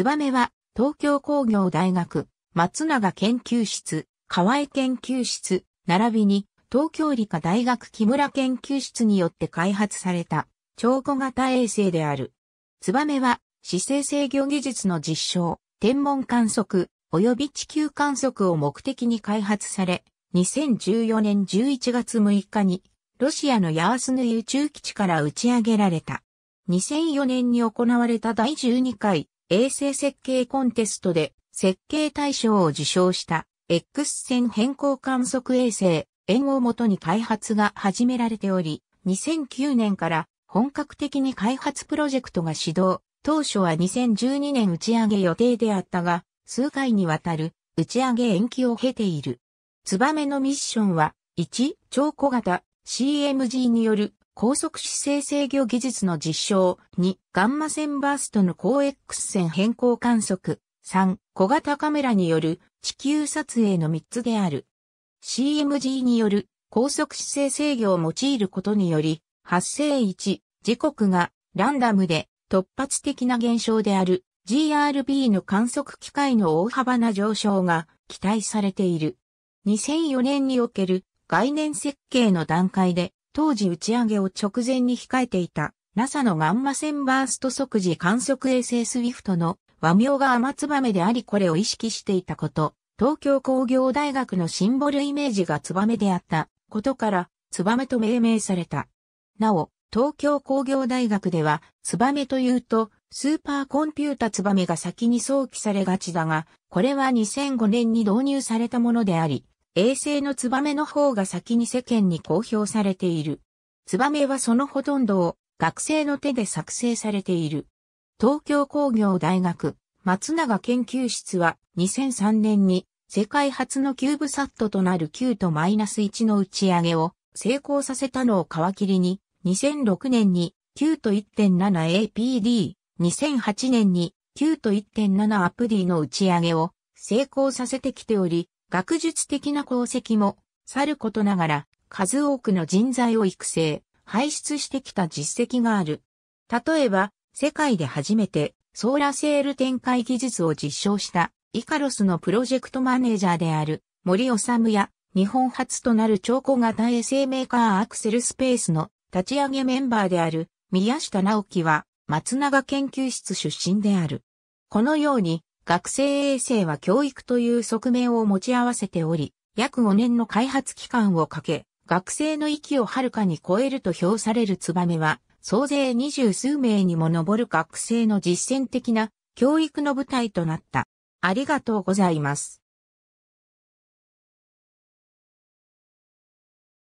ツバメは、東京工業大学、松永研究室、河合研究室、並びに、東京理科大学木村研究室によって開発された、超古型衛星である。ツバメは、姿勢制御技術の実証、天文観測、及び地球観測を目的に開発され、2014年11月6日に、ロシアのヤースヌ宇宙基地から打ち上げられた。2004年に行われた第12回衛星設計コンテストで設計大賞を受賞した X 線変更観測衛星円をもとに開発が始められており、2009年から本格的に開発プロジェクトが始動。当初は2012年打ち上げ予定であったが、数回にわたる打ち上げ延期を経ている。ツバメのミッションは、1、超小型 CMG による高速姿勢制御技術の実証。2、ガンマ線バーストの高 X 線変更観測。3、小型カメラによる地球撮影の3つである。CMG による高速姿勢制御を用いることにより、発生1、時刻がランダムで突発的な現象である GRB の観測機械の大幅な上昇が期待されている。2004年における概念設計の段階で当時打ち上げを直前に控えていた NASA のガンマ線バースト即時観測衛星スウィフトの和名がバメでありこれを意識していたこと、東京工業大学のシンボルイメージがツバメであったことから、ツバメと命名された。なお、東京工業大学では、ツバメというと、スーパーコンピュータツバメが先に想起されがちだが、これは2005年に導入されたものであり、衛星のツバメの方が先に世間に公表されている。ツバメはそのほとんどを学生の手で作成されている。東京工業大学松永研究室は2003年に世界初のキューブサットとなる9とマイナス1の打ち上げを成功させたのを皮切りに2006年に9と 1.7APD、2008年に9と1.7 a p d の打ち上げを成功させてきており、学術的な功績も、さることながら、数多くの人材を育成、輩出してきた実績がある。例えば、世界で初めてソーラセール展開技術を実証したイカロスのプロジェクトマネージャーである森治や日本初となる超小型衛星メーカーアクセルスペースの立ち上げメンバーである宮下直樹は松永研究室出身である。このように学生衛星は教育という側面を持ち合わせており、約5年の開発期間をかけ、学生の域をはるかに超えると評されるツバメは、総勢二十数名にも上る学生の実践的な教育の舞台となった。ありがとうございます。